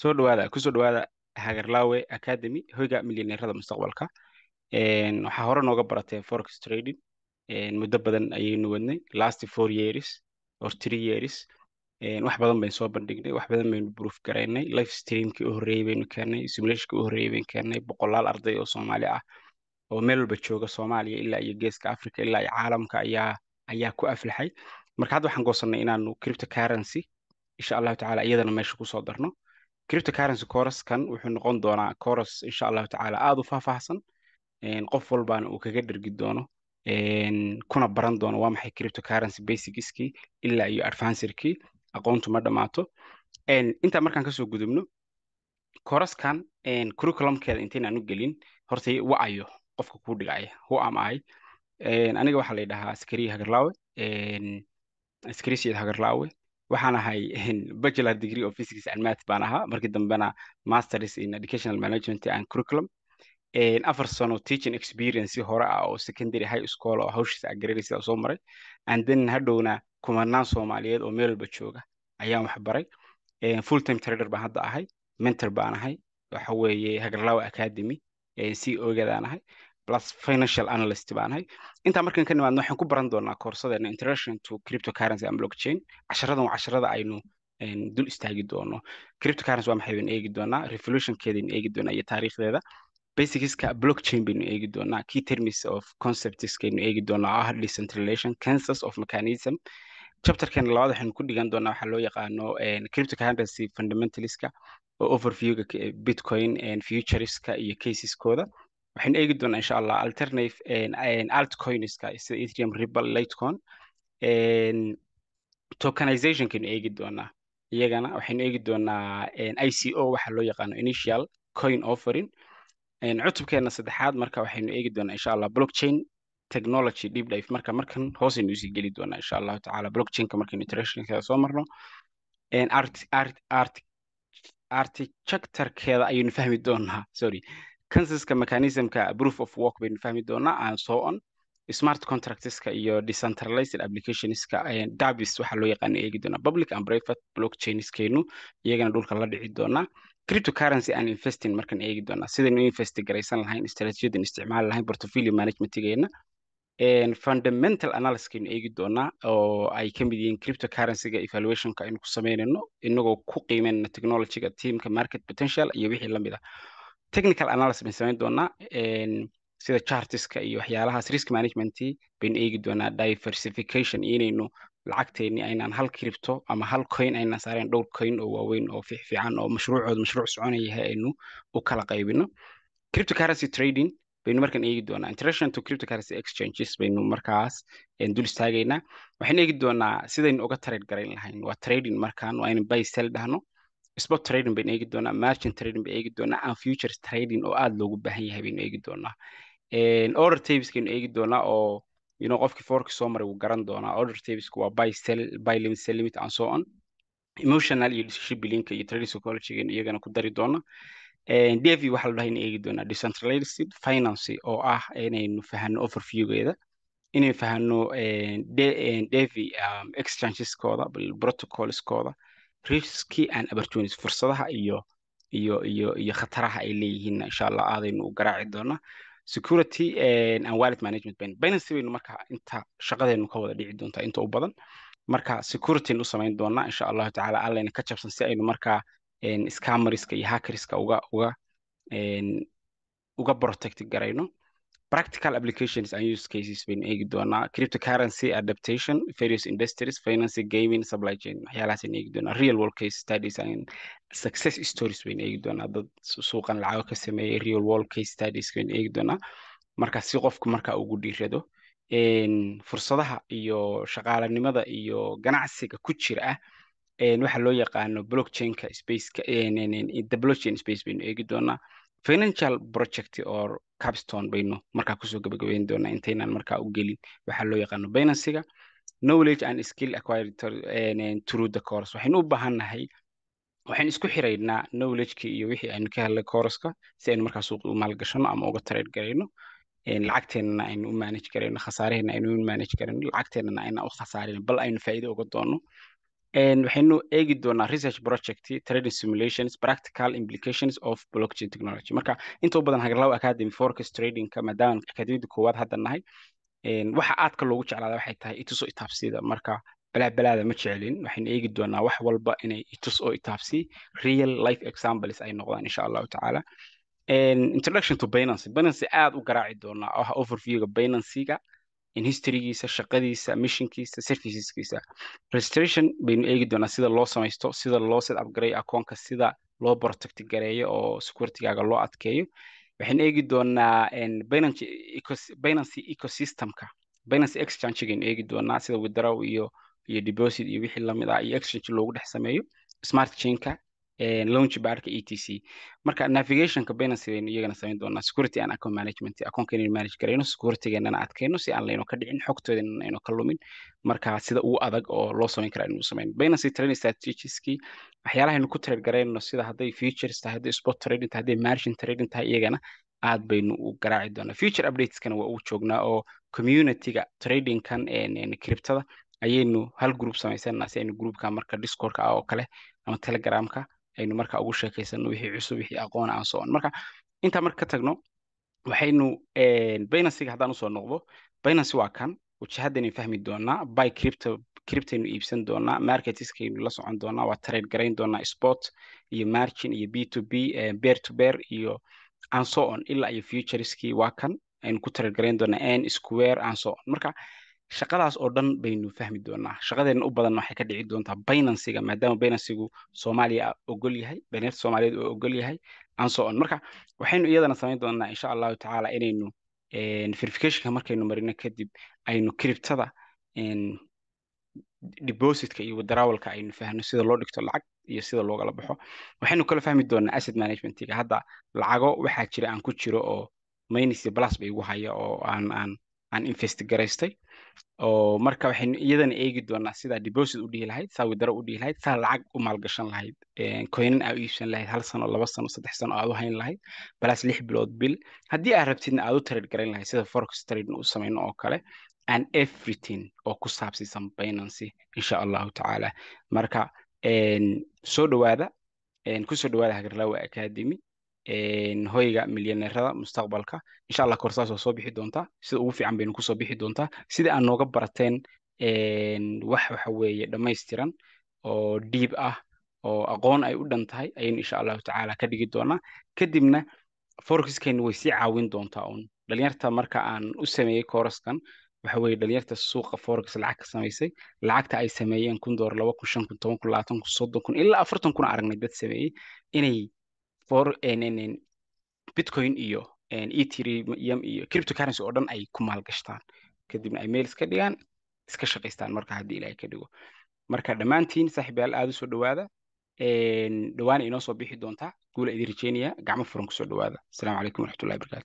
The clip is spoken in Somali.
soo dhawaada kusoo dhawaada hagarlawe academy hoyga milyaneerada mustaqbalka waxaa hore nooga baratay forex trading muddo badan ayaynu wadnay last four years or three years wax badan baynu soo bandhignay wax badan baynu proof garaynay life streamkii u horreeyey baynu keennay simulationka u horreeyey baynu keennay boqolaal arday oo soomaali ah oo meel walba jooga soomaaliya ilaa iyo geeska africa ilaa iyo caalamka ayaa ayaa ku aflaxay marka hadda waxaan goosanay inaanu cryptocurrency insha allahu tacaala iyadana meesha kusoo darno cripto currency kan wuxuu noqon doonaa corus insha allahu tacaala aada u faahfaahsan qof walbaana uu kaga dhergi doono kuna baran doono waa maxay cripto currency ilaa iyo advancerkii aqoontu ma dhammaato intaa markaan kasoo gudubno coruskan curriculumkeeda intaynan u gelin horta wa'ayo qofka kuu dhigaya who am i aniga waxaa la yidhahaa askariya hagarlaawe askari sayid waxaan ahay bacular degree of physics and math baan ahaa markii dambena masters in educational management and curriculum afar sano teaching experience hore ah oo secondary high school oo hawshiisa agreeraysa ah, ah soo maray and then hadhowna kumanaan soomaaliyeed oo meel walba jooga ayaan wax baray full time trader baan hadda ahay mentor baan ahay waxa weeye hagarlawa academy c e ogadaan ahay plus financial analyst baan ahay intaa markaan ka nimaadno waxaan ku baran doonaa koorsadeena introduction to cryptocurrency and blockchain casharadan waa casharada aynu dul istaagi doono cryptocurrency waa maxay baynu eegi doonaa revolutionkeedaynu eegi doonaa iyo taariikhdeeda basicska blockchain baynu eegi doonaa key terms of conceptskaynu eegi doonaa ah decentralization consensus of mechanism chapterkan labaad waxaynu ku dhigan doonaa waxaa loo yaqaano cryptocurrency fundamentaliska oo overviewga bitcoin futuriska iyo caseskooda waxaan eegi doonaa insha allah alternative altcoinska sida ethereum ripple lightcon tokenizationkanu eegi doonaa iyagana waxaynu eegi doonaa i c o waxa loo yaqaano initial coin offering cutubkeena saddexaad marka waxaynu eegi doonaa insha allah blockchain technology deep marka markan hoosaynu usii geli doonaa insha allahu tacaala blockchainka markaynu interactionkeeda soo marno architecturkeeda ayaynu fahmi doonaa sorry kansiska mechanismka proof of work baynu fahmi doonaa aan soo on smart contractska iyo decentralized applicationska davis waxaa loo yaqaana eegi doonaa public and private blockchainskenu iyagana dhulka la dhici doonaa cryptocurrency and investing markan eegi doonaa sidaynu invest garaysan lahayn istaraatiijadan isticmaali lahayn portfolio managementigeena fundamental analyskaynu eegi doonaa oo ay ka mid yihiin cryptocurrencyga evaluationka aynu ku sameynayno inagoo ku qiimeynana technologyga teamka market potential iyo wixii lamid ah technical analysis bayn samayn doonaa sida chartiska iyo waxyaalahaas risk managementii bayn eegi doonaa diversification iyo inaynu lacagteeni aynaan hal cripto ama hal coin aynaan saareen dhowr coin oo waaweyn oo fiifiican oo mashruucooda mashruuc soconayaha aynu u kala qaybino cryptocurrency trading baynu markaan eegi doonaa international to cryptocurrency exchanges baynu markaas dul istaagaynaa waxaan eegi doonaa sidaynu uga trade garayn lahayn waa trading markaan waa aynu buy sell dhahno spot trading baynu eegi doonaa margin trading bay eegi doonaa and futures trading oo aada loogu baahan yahay baynu eegi doonaa order taviskaynu eegi doonaa oo you qofkii forki soo maray wuu garan doonaa order tavisku waa buy sell buy limit sell limit and so on emotional iyo decision iyo trading psychology iyagana ku dari doona dv waxaa ladhahay inay eegi doonaa decentralized finance oo ah inaynu fahano overviewgeeda inay fahano dv um, exchangeskoda protocolskooda riski and opportunities fursadaha iyo iyo iyo iyo khataraha ay leeyihiin insha allah aadaynu u garaaci doona security and wallet management ban binance baynu marka inta shaqadeenu ka wada dhici doontaa inta u badan marka securityn u samayn doonaa insha allahu tacaala allayna ka jabsan si aynu markaa scameriska iyo hackeriska uga uga uga protect garayno practical applications and use cases baynu eegi doonaa cryptocurrency adaptation various industries financing gaming supply chain waxyaalahaas aynu eegi doonaa real world case studies and success stories baynu eegi doonaa dad suuqan lacago ka sameeyay real world case studies baynu eegi doonaa marka si qofku marka ugu dhiirado fursadaha iyo shaqaalanimada iyo ganacsiga ku jira ah waxaa loo yaqaano blockchainka spaceka blockchain space baynu eegi doonaa financial project oo capstone baynu markaa kusoo gabagabeyn doonaa intaynan markaa u gelin waxaa loo yaqaano binansiga knowledge and skill acquired the course waxaynu u baahannahay waxaynu isku xiraynaa knowledgekii iyo wixii aynu ka helnay courska si aynu markaa suuqi u maalgashano ama uga trade garayno lacagteennana aynu u manage garayno khasaaraheenna aynu u manage garayno lacagteennana ayna u khasaarino bal aynu faa'iido uga doonno waxaynu eegi doonaa research project trading simulations practical implications of blockchain technology marka inta badan hagarlow academy forecast tradingka maadaama akademiyada koowaad hadda nahay waxa aadka loogu jeclaada waxay tahay itus oo itaabsiyada marka balaabalaada ma jecelin waxaynu eegi doonaa wax walba inay itus oo itaabsi real life examples ay noqdaan insha allahu tacaala introduction to binancy binancy aad u garaaci doonaa ah overviewga binancyga historigiisa shaqadiisa missionkiisa serviceskiisa registration baynu eegi doonaa sida loo samaysto sida loo set upgaray akoonka sida loo protect gareeyo oo securitigaaga loo adkeeyo waxaan eegi doonaa binancy ecosystemka binancy exchangegaaynu eegi doonaa sida withdraw iyo iyo deposit iyo wixii lamid ah iyo exchange loogu dhex sameeyo smart chainka launchbarka e t c marka navigationka benacy baynu iyagana samayn doonaa security aan account management accountkeena inu manage garayno securitygeennana adkayno si aan laynu ka dhicin xogtoodanana aynu ka lumin marka sida ugu adag oo loo samayn karaa inuu samayn benacy training strategieskii waxyaalahaynu ku trade garayno sida hadday features tahay hadday sport trading tahay hadday margin trading tahay iyagana aad baynu u garaaci doonaa future updateskana waa ugu joognaa oo communityga tradingkan criptada ayaynu hal group samaysannaa si aynu groupka marka discordka ah oo kale ama telegramka aynu marka ugu sheekaysano wixii cusub wixii aqoon aan so marka intaa marka ka tagno waxaynu binancyga haddaan usoo noqdo binancy waa kan wajahadaynu fahmi doonaa by cripto criptaynu iibsan doonaa marketiskaynu la socon doonaa waa trade garayn doonaa sport iyo margin iyo b to b bear to bear iyo anso on ilaa iyo futureskii waa kan aynu ku trade garayn doonaa n square anso on marka shaqadaas oo dhan baynu fahmi doonaa shaqadeenna u badan waxay ka dhici doontaa bainansiga maadaama bainansigu soomaaliya ogol yahay baneerta soomaaliyeed oo ogol yahay and on marka waxaynu iyadana samayn doonaa insha allahu tacaala inaynu verificationka markaynu marino kadib aynu criptada depositka iyo withdrawalka aynu fahno sida loo dhigto lacag iyo sida loogala baxo waxaynu kala fahmi doonaa asset managementiga hadda lacago waxaa jira aan ku jiro oo minus plus bay igu haya oo aan aan aan invest oo marka waxaynu iyadana eegi doonaa sidaa deposit u dhihi lahayd saa widaro u dhihi lahayd saa lacag u maalgashan lahayd koynan aa u iibsan lahayd hal sano laba sano saddex sano aad u hayn lahayd balaas lix bilood bil haddii aad rabtidna aad u trade garayn lahayd sida forex trade u samayno oo kale and everything oo ku saabsiisan binancy insha allahu tacaala marka soo dhawaada kusoo dhawaada hagarlaawa academy hoyga milyaneerada mustaqbalka insha allah korsaas soo bixi doontaa sida ugu fiican baynu kusoo bixi doontaa sida aad nooga barateen wax waxa weeye dhammaystiran oo dhiib ah oo aqoon ay u dhan tahay ayaynu insha allahu tacaala ka dhigi doonaa kadibna forkiskaynu way sii caawin doontaa uun dhalinyarta marka aan u sameeyey kooraskan waxa weye dhalinyarta suuqa forex lacag ka samaysay lacagta ay sameeyeen kun door laba kun shan kun toban kun labaatan kun soddon kun ilaa afartan kun aragnay dad sameeyey inay for bitcoin iyo etrm e iyo criptocurrency oo dhan ay ku maalgashtaan kadibna ay meel iska dhigaan iska shaqaystaan marka haddii ilaahay ka dhigo marka dhammaantiin saaxiibayaal aada usoo soo dhowaada dhowaan inoo soo bixi doontaa guula idin rajeynaya gacmo furan kusoo dhowaada asalaamu calaykum waraxmatullahi barakaatu